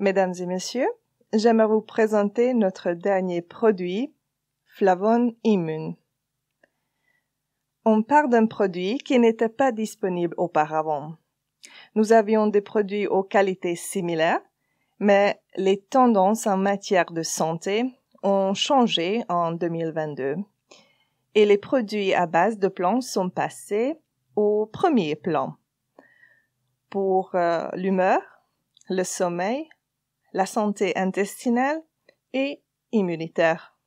Mesdames et messieurs, j'aimerais vous présenter notre dernier produit, Flavon Immune. On part d'un produit qui n'était pas disponible auparavant. Nous avions des produits aux qualités similaires, mais les tendances en matière de santé ont changé en 2022 et les produits à base de plantes sont passés au premier plan. Pour euh, l'humeur, le sommeil, la santé intestinale et immunitaire.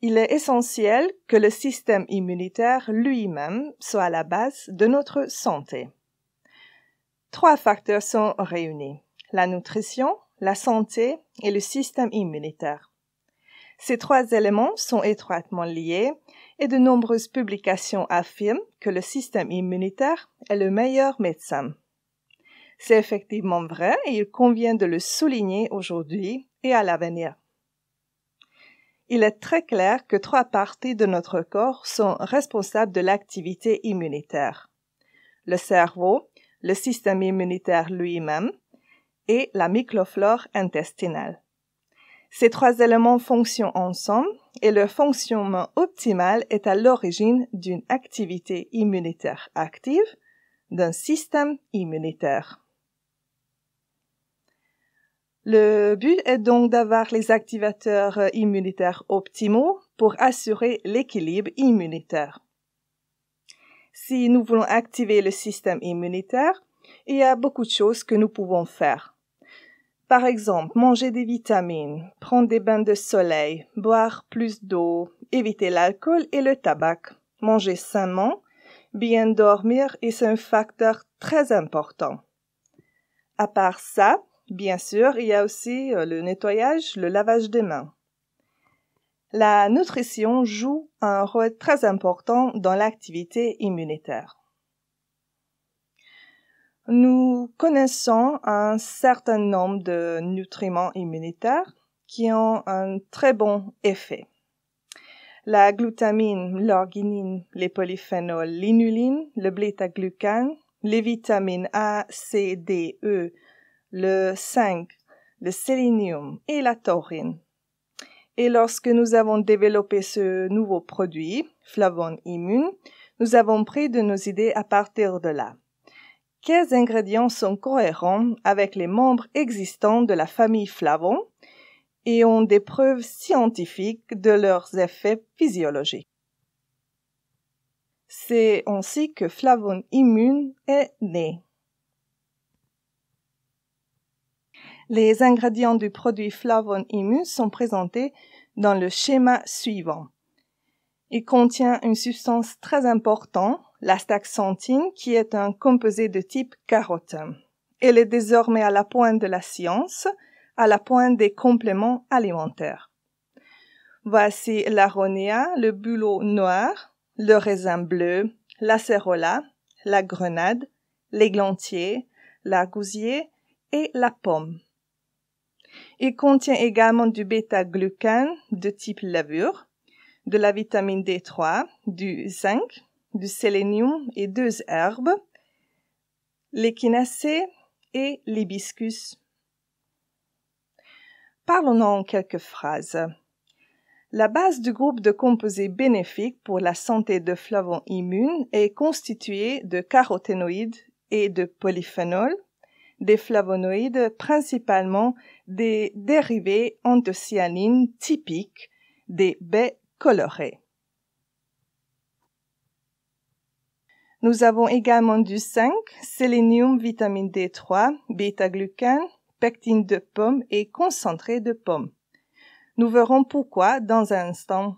Il est essentiel que le système immunitaire lui-même soit à la base de notre santé. Trois facteurs sont réunis, la nutrition, la santé et le système immunitaire. Ces trois éléments sont étroitement liés et de nombreuses publications affirment que le système immunitaire est le meilleur médecin. C'est effectivement vrai et il convient de le souligner aujourd'hui et à l'avenir. Il est très clair que trois parties de notre corps sont responsables de l'activité immunitaire. Le cerveau, le système immunitaire lui-même et la microflore intestinale. Ces trois éléments fonctionnent ensemble et leur fonctionnement optimal est à l'origine d'une activité immunitaire active, d'un système immunitaire. Le but est donc d'avoir les activateurs euh, immunitaires optimaux pour assurer l'équilibre immunitaire. Si nous voulons activer le système immunitaire, il y a beaucoup de choses que nous pouvons faire. Par exemple, manger des vitamines, prendre des bains de soleil, boire plus d'eau, éviter l'alcool et le tabac, manger sainement, bien dormir c'est un facteur très important. À part ça, Bien sûr, il y a aussi euh, le nettoyage, le lavage des mains. La nutrition joue un rôle très important dans l'activité immunitaire. Nous connaissons un certain nombre de nutriments immunitaires qui ont un très bon effet. La glutamine, l'organine, les polyphénols, l'inuline, le bêta-glucane, les vitamines A, C, D, E, le zinc, le sélénium et la taurine. Et lorsque nous avons développé ce nouveau produit, Flavon Immune, nous avons pris de nos idées à partir de là. Quels ingrédients sont cohérents avec les membres existants de la famille Flavon et ont des preuves scientifiques de leurs effets physiologiques? C'est ainsi que Flavon Immune est né. Les ingrédients du produit Flavon Imus sont présentés dans le schéma suivant. Il contient une substance très importante, la staxantine, qui est un composé de type carotte. Elle est désormais à la pointe de la science, à la pointe des compléments alimentaires. Voici l'aronia, le bulot noir, le raisin bleu, la la grenade, l'églantier, la gousier et la pomme. Il contient également du bêta-glucane de type lavure, de la vitamine D3, du zinc, du sélénium et deux herbes, l'échinacée et l'hibiscus. Parlons en quelques phrases. La base du groupe de composés bénéfiques pour la santé de flavons immunes est constituée de caroténoïdes et de polyphénols, des flavonoïdes, principalement des dérivés anthocyanines typiques des baies colorées. Nous avons également du zinc, sélénium, vitamine D3, bêta-glucane, pectine de pomme et concentré de pomme. Nous verrons pourquoi dans un instant.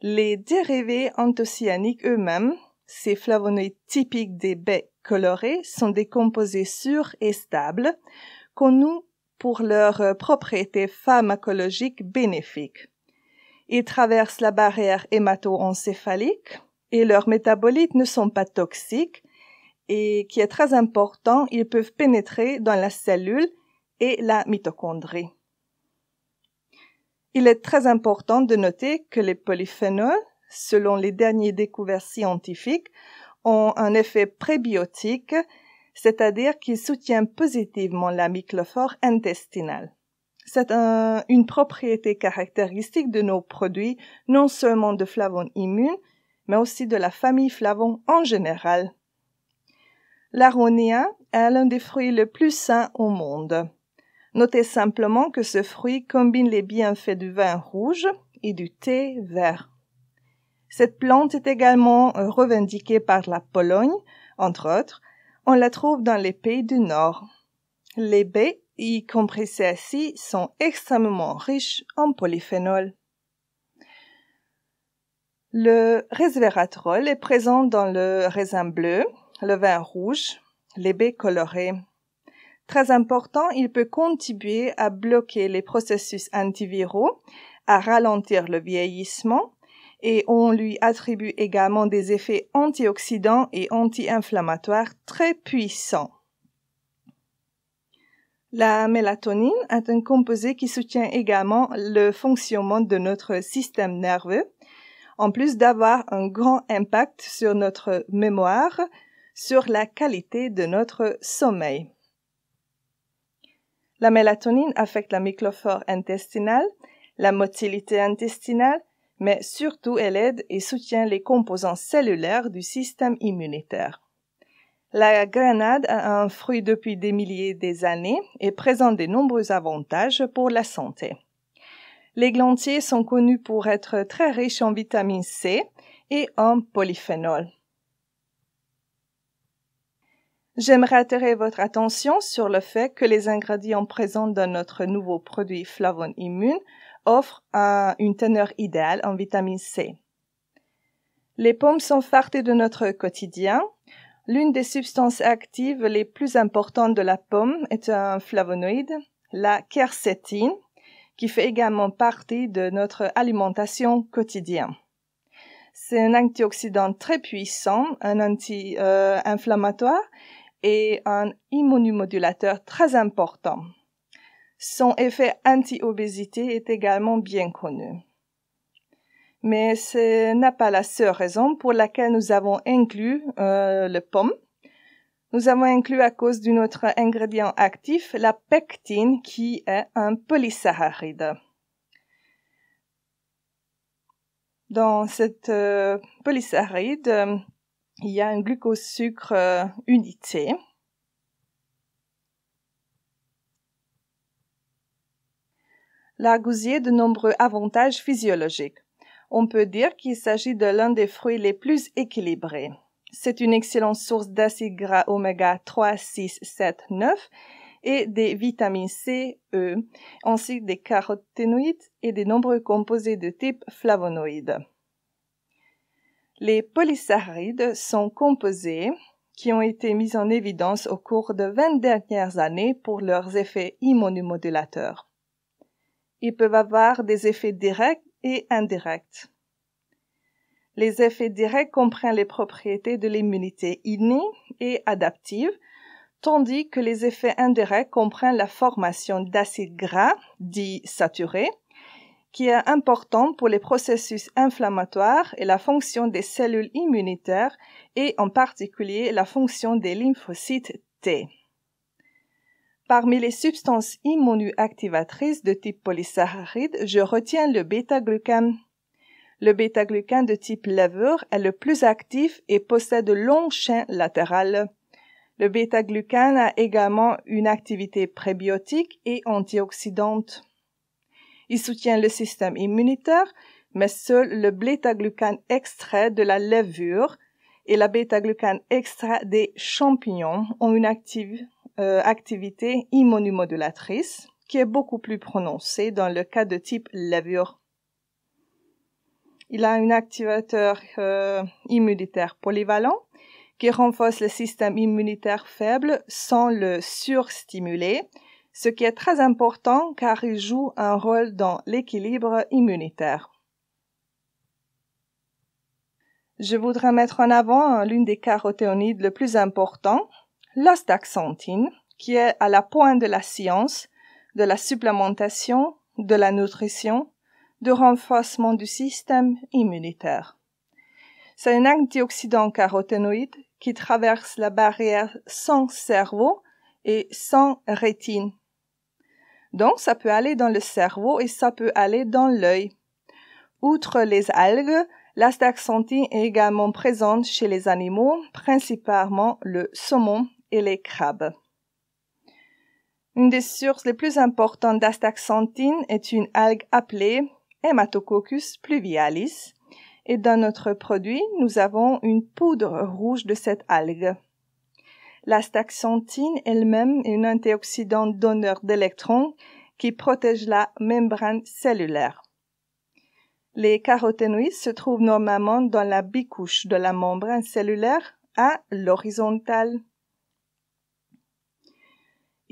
Les dérivés anthocyaniques eux-mêmes ces flavonoïdes typiques des baies colorées sont des composés sûrs et stables, connus pour leurs euh, propriétés pharmacologiques bénéfiques. Ils traversent la barrière hémato-encéphalique et leurs métabolites ne sont pas toxiques et qui est très important, ils peuvent pénétrer dans la cellule et la mitochondrie. Il est très important de noter que les polyphénols selon les derniers découvertes scientifiques, ont un effet prébiotique, c'est-à-dire qu'ils soutiennent positivement la myclophore intestinale. C'est une propriété caractéristique de nos produits, non seulement de flavon immune, mais aussi de la famille flavon en général. L'aronia est l'un des fruits les plus sains au monde. Notez simplement que ce fruit combine les bienfaits du vin rouge et du thé vert. Cette plante est également euh, revendiquée par la Pologne, entre autres. On la trouve dans les pays du Nord. Les baies, y compris ces ci sont extrêmement riches en polyphénol. Le resveratrol est présent dans le raisin bleu, le vin rouge, les baies colorées. Très important, il peut contribuer à bloquer les processus antiviraux, à ralentir le vieillissement, et on lui attribue également des effets antioxydants et anti-inflammatoires très puissants. La mélatonine est un composé qui soutient également le fonctionnement de notre système nerveux, en plus d'avoir un grand impact sur notre mémoire, sur la qualité de notre sommeil. La mélatonine affecte la myclophore intestinale, la motilité intestinale, mais surtout elle aide et soutient les composants cellulaires du système immunitaire. La grenade a un fruit depuis des milliers d'années et présente de nombreux avantages pour la santé. Les glantiers sont connus pour être très riches en vitamine C et en polyphénol. J'aimerais attirer votre attention sur le fait que les ingrédients présents dans notre nouveau produit Flavone Immune offre une teneur idéale en vitamine C. Les pommes sont fartées de notre quotidien. L'une des substances actives les plus importantes de la pomme est un flavonoïde, la quercétine, qui fait également partie de notre alimentation quotidienne. C'est un antioxydant très puissant, un anti-inflammatoire euh, et un immunomodulateur très important. Son effet anti-obésité est également bien connu. Mais ce n'est pas la seule raison pour laquelle nous avons inclus euh, le pomme. Nous avons inclus à cause d'un autre ingrédient actif, la pectine, qui est un polysaccharide. Dans cette euh, polysaccharide, il y a un glucose-sucre euh, unité la de nombreux avantages physiologiques. On peut dire qu'il s'agit de l'un des fruits les plus équilibrés. C'est une excellente source d'acides gras oméga 3, 6, 7, 9 et des vitamines C, E, ainsi que des caroténoïdes et de nombreux composés de type flavonoïde. Les polysaccharides sont composés qui ont été mis en évidence au cours de 20 dernières années pour leurs effets immunomodulateurs ils peuvent avoir des effets directs et indirects. Les effets directs comprennent les propriétés de l'immunité innée et adaptive, tandis que les effets indirects comprennent la formation d'acides gras, dits saturés, qui est important pour les processus inflammatoires et la fonction des cellules immunitaires et en particulier la fonction des lymphocytes T. Parmi les substances immunoactivatrices de type polysaccharide, je retiens le bêta-glucane. Le bêta-glucane de type levure est le plus actif et possède de longs chaînes latérales. Le bêta-glucane a également une activité prébiotique et antioxydante. Il soutient le système immunitaire, mais seul le bêta-glucane extrait de la levure et la bêta-glucane extrait des champignons ont une activité. Euh, activité immunomodulatrice qui est beaucoup plus prononcée dans le cas de type levure. Il a un activateur euh, immunitaire polyvalent qui renforce le système immunitaire faible sans le surstimuler, ce qui est très important car il joue un rôle dans l'équilibre immunitaire. Je voudrais mettre en avant l'une des carotéonides le plus important, L'astaxanthine, qui est à la pointe de la science, de la supplémentation, de la nutrition, du renforcement du système immunitaire. C'est un antioxydant caroténoïde qui traverse la barrière sans cerveau et sans rétine. Donc ça peut aller dans le cerveau et ça peut aller dans l'œil. Outre les algues, l'astaxanthine est également présente chez les animaux, principalement le saumon les crabes. Une des sources les plus importantes d'astaxanthine est une algue appelée Hematococcus pluvialis, et dans notre produit, nous avons une poudre rouge de cette algue. L'astaxanthine elle-même est un antioxydant donneur d'électrons qui protège la membrane cellulaire. Les caroténoïdes se trouvent normalement dans la bicouche de la membrane cellulaire à l'horizontale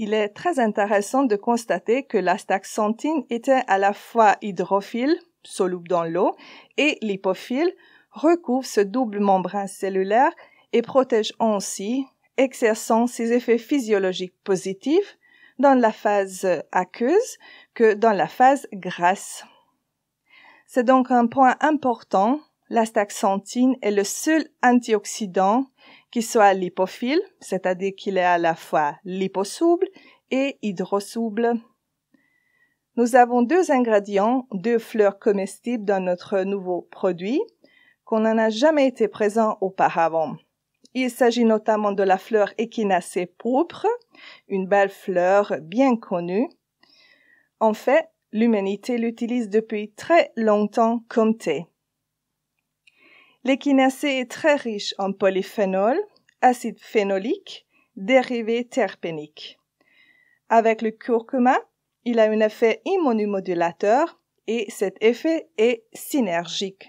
il est très intéressant de constater que l'astaxanthine était à la fois hydrophile, soluble dans l'eau, et lipophile, recouvre ce double membrane cellulaire et protège ainsi, exerçant ses effets physiologiques positifs dans la phase aqueuse que dans la phase grasse. C'est donc un point important, l'astaxanthine est le seul antioxydant qui soit lipophile, c'est-à-dire qu'il est à la fois liposouble et hydrosouble. Nous avons deux ingrédients, deux fleurs comestibles dans notre nouveau produit qu'on n'en a jamais été présent auparavant. Il s'agit notamment de la fleur échinacée pourpre, une belle fleur bien connue. En fait, l'humanité l'utilise depuis très longtemps comme thé. L'échinacée est très riche en polyphénol, acide phénolique, dérivés terpéniques. Avec le curcuma, il a un effet immunomodulateur et cet effet est synergique.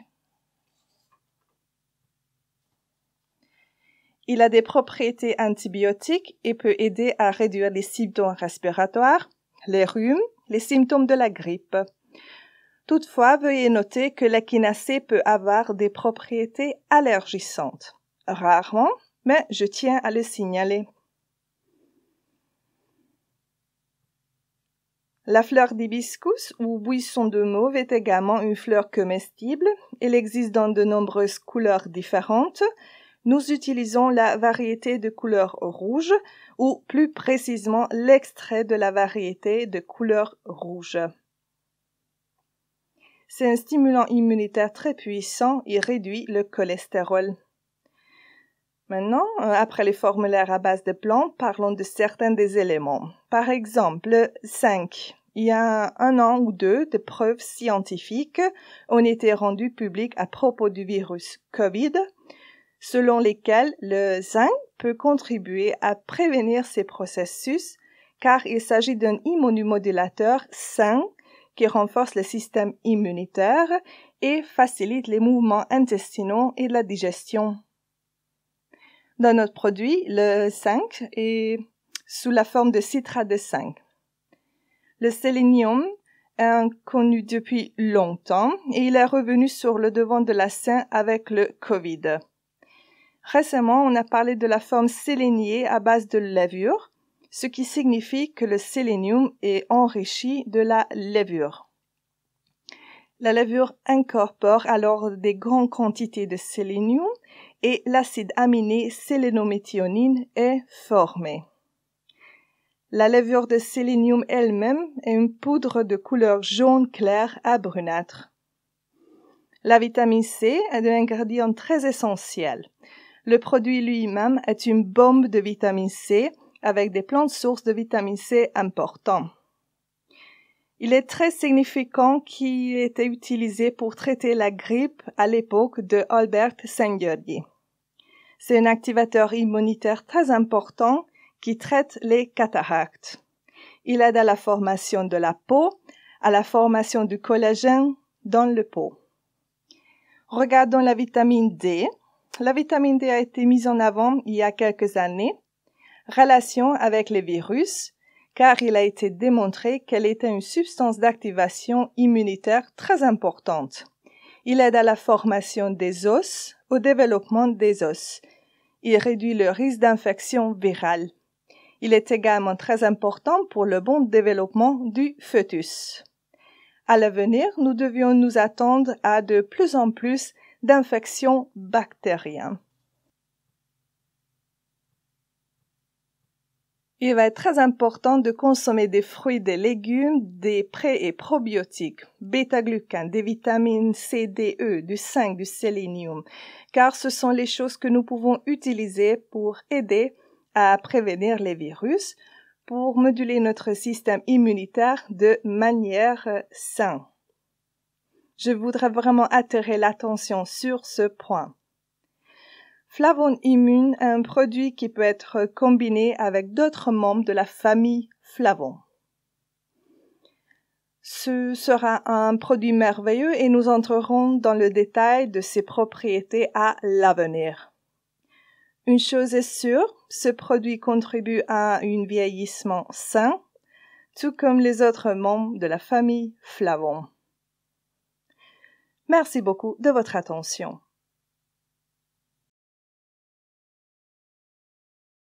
Il a des propriétés antibiotiques et peut aider à réduire les symptômes respiratoires, les rhumes, les symptômes de la grippe. Toutefois, veuillez noter que l'échinacée peut avoir des propriétés allergissantes. Rarement, mais je tiens à le signaler. La fleur d'hibiscus ou buisson de mauve est également une fleur comestible. Elle existe dans de nombreuses couleurs différentes. Nous utilisons la variété de couleur rouge ou plus précisément l'extrait de la variété de couleur rouge. C'est un stimulant immunitaire très puissant et réduit le cholestérol. Maintenant, euh, après les formulaires à base de plantes, parlons de certains des éléments. Par exemple, le zinc. Il y a un an ou deux, des preuves scientifiques ont été rendues publiques à propos du virus COVID, selon lesquelles le zinc peut contribuer à prévenir ces processus car il s'agit d'un immunomodulateur sain qui renforce le système immunitaire et facilite les mouvements intestinaux et la digestion. Dans notre produit, le zinc est sous la forme de citrate de zinc. Le sélénium est connu depuis longtemps et il est revenu sur le devant de la scène avec le Covid. Récemment, on a parlé de la forme séléniée à base de levure ce qui signifie que le sélénium est enrichi de la levure. La levure incorpore alors des grandes quantités de sélénium et l'acide aminé sélénométhionine est formé. La levure de sélénium elle-même est une poudre de couleur jaune clair à brunâtre. La vitamine C est un ingrédient très essentiel. Le produit lui-même est une bombe de vitamine C avec des plantes sources de vitamine C importantes. Il est très significant qu'il était utilisé pour traiter la grippe à l'époque de Albert Sengerier. C'est un activateur immunitaire très important qui traite les cataractes. Il aide à la formation de la peau, à la formation du collagène dans le peau. Regardons la vitamine D. La vitamine D a été mise en avant il y a quelques années relation avec les virus, car il a été démontré qu'elle était une substance d'activation immunitaire très importante. Il aide à la formation des os, au développement des os. Il réduit le risque d'infection virale. Il est également très important pour le bon développement du fœtus. À l'avenir, nous devions nous attendre à de plus en plus d'infections bactériennes. Il va être très important de consommer des fruits, des légumes, des pré- et probiotiques, bêta glucane des vitamines C, D, E, du zinc, du sélénium, car ce sont les choses que nous pouvons utiliser pour aider à prévenir les virus, pour moduler notre système immunitaire de manière euh, saine. Je voudrais vraiment attirer l'attention sur ce point. Flavon immune est un produit qui peut être combiné avec d'autres membres de la famille Flavon. Ce sera un produit merveilleux et nous entrerons dans le détail de ses propriétés à l'avenir. Une chose est sûre, ce produit contribue à un vieillissement sain, tout comme les autres membres de la famille Flavon. Merci beaucoup de votre attention.